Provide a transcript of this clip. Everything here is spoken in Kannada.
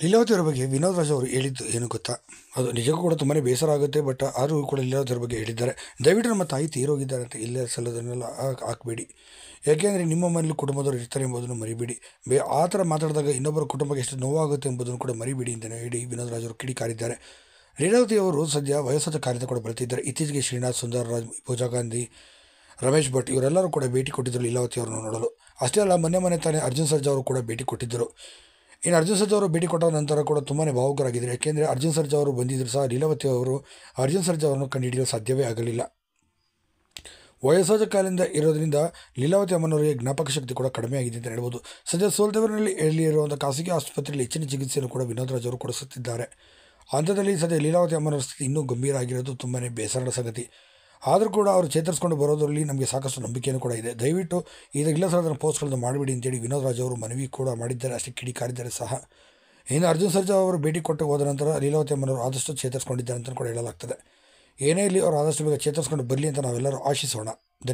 ಲೀಲಾವತಿಯವರ ಬಗ್ಗೆ ವಿನೋದ್ ರಾಜ್ ಅವರು ಹೇಳಿದ್ದು ಏನು ಗೊತ್ತಾ ಅದು ನಿಜಕ್ಕೂ ಕೂಡ ತುಂಬಾ ಬೇಸರ ಆಗುತ್ತೆ ಬಟ್ ಆದರೂ ಕೂಡ ಲೀಲಾವತಿಯವರ ಬಗ್ಗೆ ಹೇಳಿದ್ದಾರೆ ದಯವಿಟ್ಟು ನಮ್ಮ ತಾಯಿ ತೀರೋಗಿದ್ದಾರೆ ಅಂತ ಇಲ್ಲೇ ಸಲ್ಲೋದನ್ನೆಲ್ಲ ಹಾಕಬೇಡಿ ಯಾಕೆಂದರೆ ನಿಮ್ಮ ಮನೇಲಿ ಕುಟುಂಬದವರು ಇರ್ತಾರೆ ಎಂಬುದನ್ನು ಮರಿಬೇಡಿ ಬೇ ಆ ಥರ ಮಾತಾಡಿದಾಗ ಇನ್ನೊಬ್ಬರ ಕುಟುಂಬಕ್ಕೆ ಎಷ್ಟು ನೋವಾಗುತ್ತೆ ಎಂಬುದನ್ನು ಕೂಡ ಮರಿಬೇಡಿ ಅಂತಲೇ ಹೇಳಿ ವಿನೋದ್ ರಾಜ್ ಅವರು ಕಿಡಿಕಾರಿದ್ದಾರೆ ಲೀಲಾವತಿ ಅವರು ಸದ್ಯ ವಯಸ್ಸಾದ ಕಾರ್ಯದ ಕೂಡ ಬರ್ತಿದ್ದಾರೆ ಇತ್ತೀಚೆಗೆ ಶ್ರೀನಾಥ್ ಸುಂದರರಾಜ್ ಪೂಜಾ ಗಾಂಧಿ ರಮೇಶ್ ಭಟ್ ಇವರೆಲ್ಲರೂ ಕೂಡ ಭೇಟಿ ಕೊಟ್ಟಿದ್ದರು ಲೀಲಾವತಿ ಅವರನ್ನು ನೋಡಲು ಅಷ್ಟೇ ಅಲ್ಲ ಮೊನ್ನೆ ಮೊನ್ನೆ ತಾನೇ ಅರ್ಜುನ್ ಸರ್ಜಾ ಅವರು ಕೂಡ ಭೇಟಿ ಕೊಟ್ಟಿದ್ದರು ಇನ್ನು ಅರ್ಜುನ್ ಸರ್ಜಾ ಅವರು ಭೇಟಿ ಕೊಟ್ಟ ನಂತರ ಕೂಡ ತುಂಬಾ ಭಾವುಕರಾಗಿದ್ದಾರೆ ಯಾಕೆಂದರೆ ಅರ್ಜುನ್ ಸರ್ಜಾ ಅವರು ಸಹ ಲೀಲಾವತಿ ಅವರು ಅರ್ಜುನ್ ಸರ್ಜಾ ಅವರನ್ನು ಕಂಡುಹಿಡಿಯಲು ಸಾಧ್ಯವೇ ಆಗಲಿಲ್ಲ ವಯಸ್ಸಾದ ಕಾಲದಿಂದ ಇರೋದರಿಂದ ಲೀಲಾವತಿ ಅಮ್ಮನವರಿಗೆ ಜ್ಞಾಪಕ ಶಕ್ತಿ ಕೂಡ ಕಡಿಮೆ ಆಗಿದೆ ಅಂತ ಹೇಳ್ಬೋದು ಸದ್ಯ ಸೋಲ್ದೇವರಿನಲ್ಲಿ ಇರುವಂಥ ಖಾಸಗಿ ಆಸ್ಪತ್ರೆಯಲ್ಲಿ ಹೆಚ್ಚಿನ ಚಿಕಿತ್ಸೆಯನ್ನು ಕೂಡ ವಿನೋದ್ ರಾಜ್ ಅವರು ಕೊಡಿಸುತ್ತಿದ್ದಾರೆ ಅಂಥದಲ್ಲಿ ಸದ್ಯ ಲೀಲಾವತಿ ಅಮ್ಮನವರ ಸ್ಥಿತಿ ಇನ್ನೂ ಗಂಭೀರ ಆಗಿರೋದು ತುಂಬಾ ಬೇಸರದ ಸಂಗತಿ ಆದರೂ ಕೂಡ ಅವರು ಚೇತರಿಸ್ಕೊಂಡು ಬರೋದರಲ್ಲಿ ನಮಗೆ ಸಾಕಷ್ಟು ನಂಬಿಕೆಯೂ ಕೂಡ ಇದೆ ದಯವಿಟ್ಟು ಇಲ್ಲ ಸರ್ ಅದನ್ನು ಪೋಸ್ಟ್ಗಳನ್ನು ಮಾಡಬೇಡಿ ಅಂತೇಳಿ ವಿನೋದ್ ರಾಜ್ ಅವರು ಮನವಿ ಕೂಡ ಮಾಡಿದ್ದಾರೆ ಅಷ್ಟೇ ಕಿಡಿಕಾರಿದ್ದಾರೆ ಸಹ ಇನ್ನು ಅರ್ಜುನ್ ಸರ್ಜಾ ಅವರು ಭೇಟಿ ಕೊಟ್ಟು ಹೋದ ನಂತರ ಲೀಲಾವತಿ ಅಮ್ಮನವರು ಆದಷ್ಟು ಚೇತರಿಸ್ಕೊಂಡಿದ್ದಾರೆ ಅಂತ ಕೂಡ ಹೇಳಲಾಗ್ತದೆ ಏನೇ ಇಲ್ಲಿ ಅವರು ಆದಷ್ಟು ಬೇಗ ಚೇತರಿಸ್ಕೊಂಡು ಬರಲಿ ಅಂತ ನಾವೆಲ್ಲರೂ ಆಶಿಸೋಣ ಧನ್ಯ